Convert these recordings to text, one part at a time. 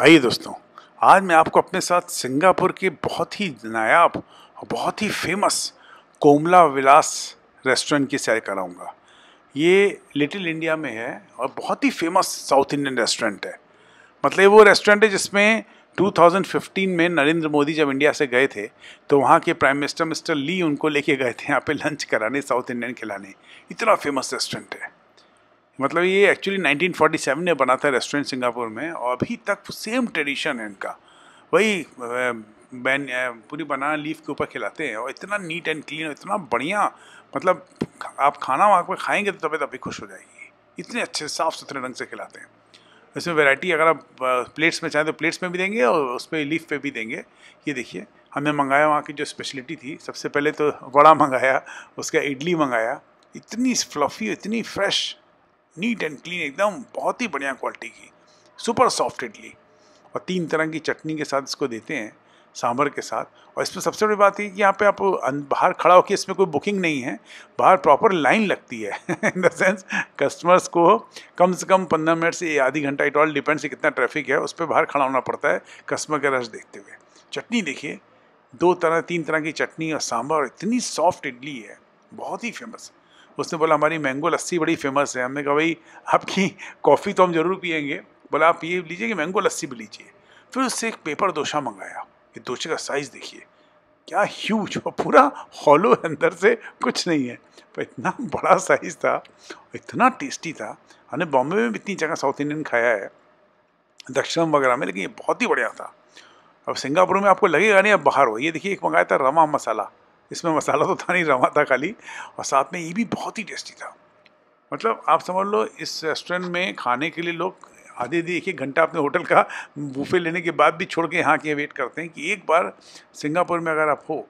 आइए दोस्तों आज मैं आपको अपने साथ सिंगापुर के बहुत ही नायाब और बहुत ही फेमस कोमला विलास रेस्टोरेंट की सैर कराऊंगा ये लिटिल इंडिया में है और बहुत ही फेमस साउथ इंडियन रेस्टोरेंट है मतलब वो रेस्टोरेंट है जिसमें 2015 में नरेंद्र मोदी जब इंडिया से गए थे तो वहाँ के प्राइम मिनिस्टर मिस्टर ली उनको लेके गए थे यहाँ पे लंच कराने साउथ इंडियन खिलाने इतना फेमस रेस्टोरेंट है मतलब ये एक्चुअली 1947 में बना था रेस्टोरेंट सिंगापुर में और अभी तक सेम ट्रेडिशन है इनका वही बैन पूरी बनाना लीफ के ऊपर खिलाते हैं और इतना नीट एंड क्लीन इतना बढ़िया मतलब आप खाना वहाँ पर खाएंगे तो तबीयत अभी खुश हो जाएगी इतने अच्छे साफ़ सुथरे रंग से खिलाते हैं इसमें वैरायटी अगर आप प्लेट्स में चाहें तो प्लेट्स में भी देंगे और उस पर लीफ पे भी देंगे ये देखिए हमने मंगाया वहाँ की जो स्पेशलिटी थी सबसे पहले तो वड़ा मंगाया उसका इडली मंगाया इतनी फ्लफ़ी इतनी फ्रेश नीट एंड क्लीन एकदम बहुत ही बढ़िया क्वालिटी की सुपर सॉफ्ट इडली और तीन तरह की चटनी के साथ इसको देते हैं सांभर के साथ और इसमें सबसे बड़ी बात है कि यहाँ पे आप बाहर खड़ा होकर इसमें कोई बुकिंग नहीं है बाहर प्रॉपर लाइन लगती है इन द सेंस कस्टमर्स को कम से कम पंद्रह मिनट से आधी घंटा इट ऑल डिपेंड्स कितना ट्रैफिक है उस पर बाहर खड़ा होना पड़ता है कस्टमर का रश देखते हुए चटनी देखिए दो तरह तीन तरह की चटनी और सांभर इतनी सॉफ्ट इडली है बहुत ही फेमस है उसने बोला हमारी मैंगो लस्सी बड़ी फेमस है हमने कहा भाई आपकी कॉफ़ी तो हम ज़रूर पियेंगे बोला आप ये लीजिए कि मैंगो लस्सी भी लीजिए फिर उससे एक पेपर दोशा मंगाया ये दोशे का साइज़ देखिए क्या ह्यूज और पूरा हॉलो अंदर से कुछ नहीं है पर इतना बड़ा साइज़ था इतना टेस्टी था हमने बॉम्बे में भी इतनी जगह साउथ इंडियन खाया है दक्षिण वगैरह में लेकिन ये बहुत ही बढ़िया था अब सिंगापुर में आपको लगेगा नहीं अब बाहर हो ये देखिए एक मंगाया था रवा मसाला इसमें मसाला तो था नहीं रवा था खाली और साथ में ये भी बहुत ही टेस्टी था मतलब आप समझ लो इस रेस्टोरेंट में खाने के लिए लोग आधे आधे एक एक घंटा अपने होटल का बूफे लेने के बाद भी छोड़ के यहाँ के वेट करते हैं कि एक बार सिंगापुर में अगर आप हो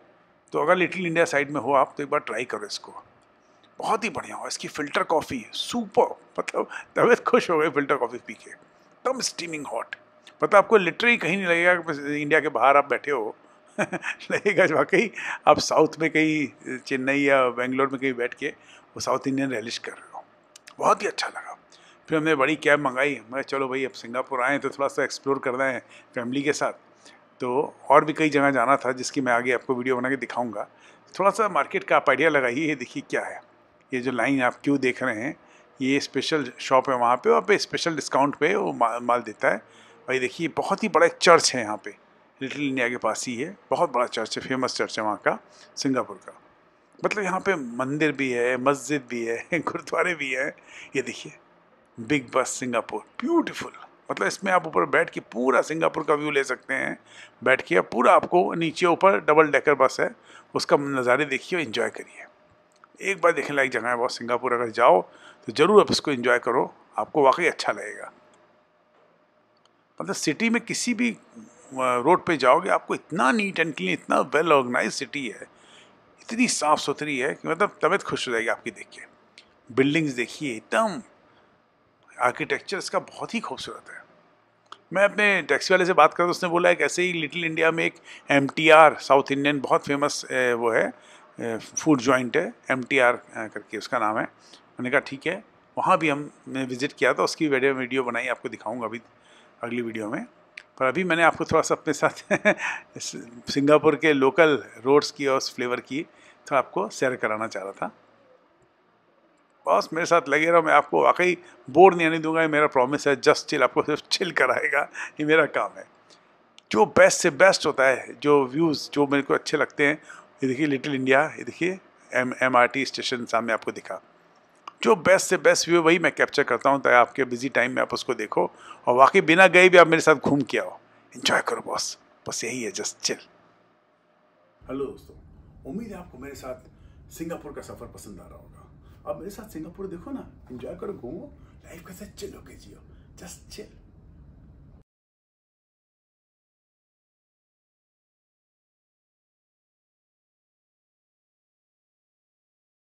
तो अगर लिटिल इंडिया साइड में हो आप तो एक बार ट्राई करो इसको बहुत ही बढ़िया हो इसकी फ़िल्टर कॉफ़ी सुपर मतलब तबीयत खुश हो गई फ़िल्टर कॉफ़ी पी के एकदम स्टीमिंग हॉट मतलब आपको लिटरली कहीं नहीं लगेगा कि इंडिया के बाहर आप बैठे हो गज वाकई आप साउथ में कहीं चेन्नई या बेंगलोर में कहीं बैठ के वो साउथ इंडियन रैलिश कर रहे हो बहुत ही अच्छा लगा फिर हमने बड़ी कैब मंगाई मैं चलो भाई अब सिंगापुर आए तो थोड़ा सा एक्सप्लोर करना है फैमिली के साथ तो और भी कई जगह जाना था जिसकी मैं आगे आपको वीडियो बना के दिखाऊँगा थोड़ा सा मार्केट का आप आइडिया लगाइए ये देखिए क्या है ये जो लाइन आप क्यों देख रहे हैं ये स्पेशल शॉप है वहाँ पे और पे स्पेशल डिस्काउंट पे वो माल देता है भाई देखिए बहुत ही बड़ा चर्च है यहाँ पे लिटिल इंडिया के पास ही है बहुत बड़ा चर्च है फेमस चर्च है वहाँ का सिंगापुर का मतलब यहाँ पे मंदिर भी है मस्जिद भी है गुरुद्वारे भी हैं ये देखिए बिग बस सिंगापुर ब्यूटीफुल मतलब इसमें आप ऊपर बैठ के पूरा सिंगापुर का व्यू ले सकते हैं बैठ के पूरा आपको नीचे ऊपर डबल डेकर बस है उसका नज़ारे देखिए और इन्जॉय करिए एक बार देखने लायक जगह है बहुत सिंगापुर अगर जाओ तो ज़रूर आप इसको इन्जॉय करो आपको वाकई अच्छा लगेगा मतलब सिटी में किसी भी रोड पे जाओगे आपको इतना नीट एंड क्लीन इतना वेल ऑर्गेनाइज सिटी है इतनी साफ़ सुथरी है कि मतलब तबीयत खुश हो जाएगी आपकी देख के बिल्डिंग्स देखिए एकदम आर्किटेक्चर इसका बहुत ही खूबसूरत है मैं अपने टैक्सी वाले से बात करता तो उसने बोला कि ऐसे ही लिटिल इंडिया में एक एम साउथ इंडियन बहुत फेमस वो है फूड जॉइंट है एम करके उसका नाम है मैंने कहा ठीक है वहाँ भी हमने विज़िट किया था उसकी वीडियो वीडियो बनाई आपको दिखाऊंगा अभी अगली वीडियो में पर अभी मैंने आपको थोड़ा सा अपने साथ सिंगापुर के लोकल रोड्स की और उस फ्लेवर की थोड़ा आपको शेयर कराना चाह रहा था बस मेरे साथ लगे रहो मैं आपको वाकई बोर नहीं आने दूंगा ये मेरा प्रॉमिस है जस्ट चिल आपको सिर्फ चिल कराएगा ये मेरा काम है जो बेस्ट से बेस्ट होता है जो व्यूज़ जो मेरे को अच्छे लगते हैं ये देखिए लिटिल इंडिया ये देखिए M M R T station सामने आपको दिखा जो बेस्ट से बेस्ट व्यू वही मैं कैप्चर करता हूँ ताकि आपके बिजी टाइम में आप उसको देखो और वाकई बिना गए भी आप मेरे साथ घूम के आओ इन्जॉय करो बॉस बस यही है जस्ट चिल हेलो दोस्तों उम्मीद है आपको मेरे साथ सिंगापुर का सफ़र पसंद आ रहा होगा अब मेरे साथ सिंगापुर देखो ना इन्जॉय करो घूमो लाइफ कैसे चिल होके जियो जस्ट चिल